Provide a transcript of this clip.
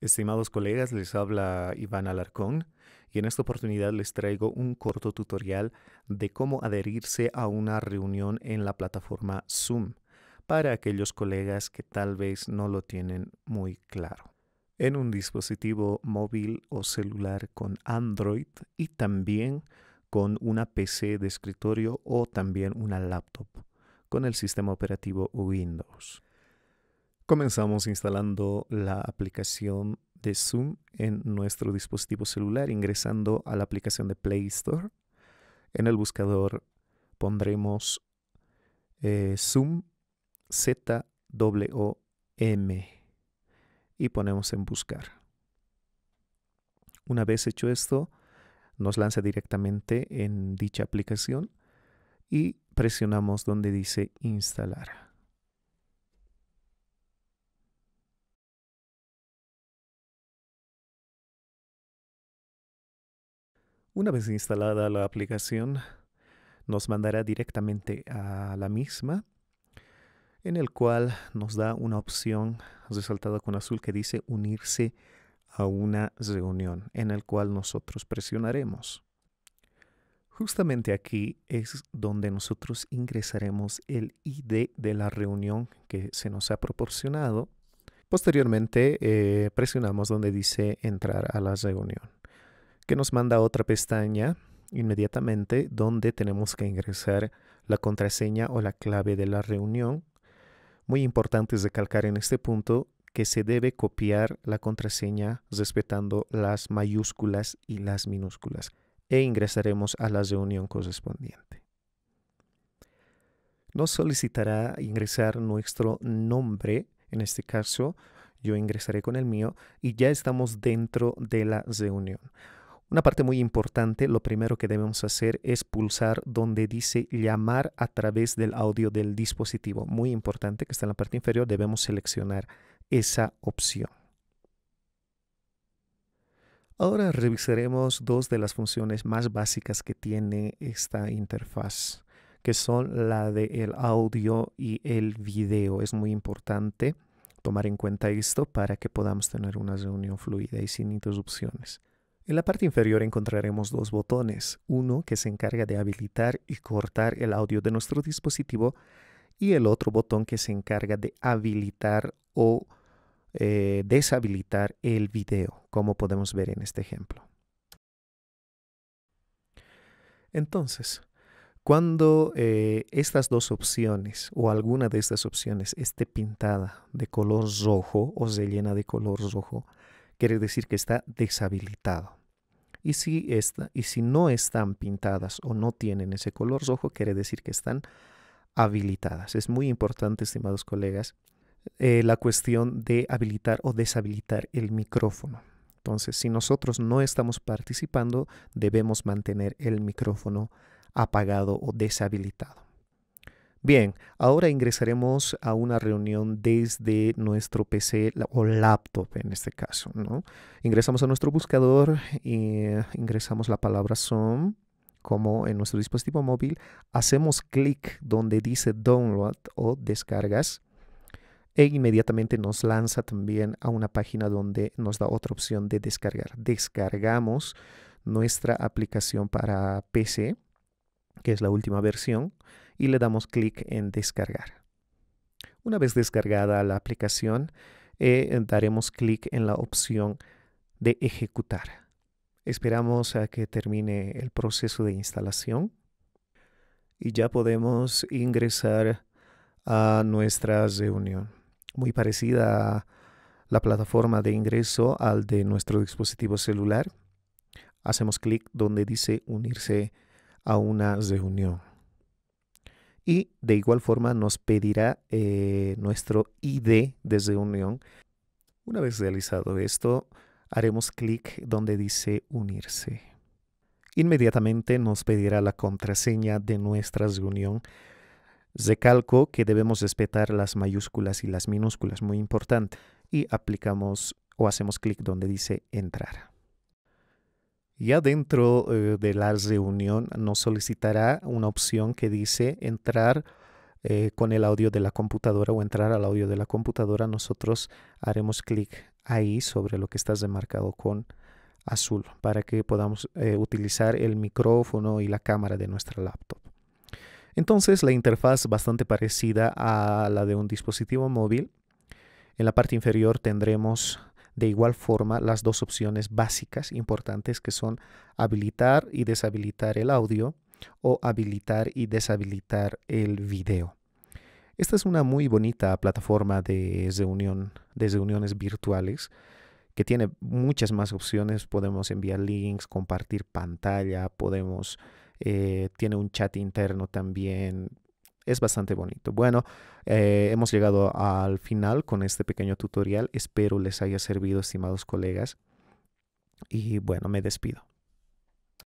Estimados colegas, les habla Iván Alarcón y en esta oportunidad les traigo un corto tutorial de cómo adherirse a una reunión en la plataforma Zoom para aquellos colegas que tal vez no lo tienen muy claro. En un dispositivo móvil o celular con Android y también con una PC de escritorio o también una laptop con el sistema operativo Windows. Comenzamos instalando la aplicación de Zoom en nuestro dispositivo celular ingresando a la aplicación de Play Store. En el buscador pondremos eh, Zoom z m y ponemos en buscar. Una vez hecho esto, nos lanza directamente en dicha aplicación y presionamos donde dice instalar. Una vez instalada la aplicación, nos mandará directamente a la misma, en el cual nos da una opción resaltada con azul que dice unirse a una reunión, en el cual nosotros presionaremos. Justamente aquí es donde nosotros ingresaremos el ID de la reunión que se nos ha proporcionado. Posteriormente eh, presionamos donde dice entrar a la reunión que nos manda otra pestaña inmediatamente donde tenemos que ingresar la contraseña o la clave de la reunión. Muy importante es recalcar en este punto que se debe copiar la contraseña respetando las mayúsculas y las minúsculas e ingresaremos a la reunión correspondiente. Nos solicitará ingresar nuestro nombre, en este caso yo ingresaré con el mío y ya estamos dentro de la reunión. Una parte muy importante, lo primero que debemos hacer es pulsar donde dice llamar a través del audio del dispositivo. Muy importante que está en la parte inferior, debemos seleccionar esa opción. Ahora revisaremos dos de las funciones más básicas que tiene esta interfaz, que son la del audio y el video. Es muy importante tomar en cuenta esto para que podamos tener una reunión fluida y sin interrupciones. En la parte inferior encontraremos dos botones, uno que se encarga de habilitar y cortar el audio de nuestro dispositivo y el otro botón que se encarga de habilitar o eh, deshabilitar el video, como podemos ver en este ejemplo. Entonces, cuando eh, estas dos opciones o alguna de estas opciones esté pintada de color rojo o se llena de color rojo, quiere decir que está deshabilitado. Y si, está, y si no están pintadas o no tienen ese color rojo, quiere decir que están habilitadas. Es muy importante, estimados colegas, eh, la cuestión de habilitar o deshabilitar el micrófono. Entonces, si nosotros no estamos participando, debemos mantener el micrófono apagado o deshabilitado. Bien, ahora ingresaremos a una reunión desde nuestro PC o laptop en este caso, Ingresamos a nuestro buscador ingresamos la palabra Zoom como en nuestro dispositivo móvil, hacemos clic donde dice download o descargas e inmediatamente nos lanza también a una página donde nos da otra opción de descargar. Descargamos nuestra aplicación para PC, que es la última versión y le damos clic en descargar. Una vez descargada la aplicación, eh, daremos clic en la opción de ejecutar. Esperamos a que termine el proceso de instalación y ya podemos ingresar a nuestra reunión. Muy parecida a la plataforma de ingreso al de nuestro dispositivo celular. Hacemos clic donde dice unirse a una reunión y de igual forma nos pedirá eh, nuestro ID desde Unión. Una vez realizado esto, haremos clic donde dice unirse. Inmediatamente nos pedirá la contraseña de nuestra reunión. Recalco que debemos respetar las mayúsculas y las minúsculas, muy importante, y aplicamos o hacemos clic donde dice entrar. Ya dentro eh, de la reunión nos solicitará una opción que dice entrar eh, con el audio de la computadora o entrar al audio de la computadora. Nosotros haremos clic ahí sobre lo que está demarcado con azul para que podamos eh, utilizar el micrófono y la cámara de nuestra laptop. Entonces la interfaz bastante parecida a la de un dispositivo móvil. En la parte inferior tendremos de igual forma las dos opciones básicas importantes que son habilitar y deshabilitar el audio o habilitar y deshabilitar el video. Esta es una muy bonita plataforma de reunión, de reuniones virtuales que tiene muchas más opciones. Podemos enviar links, compartir pantalla, podemos, eh, tiene un chat interno también, es bastante bonito. Bueno, eh, hemos llegado al final con este pequeño tutorial. Espero les haya servido, estimados colegas. Y bueno, me despido.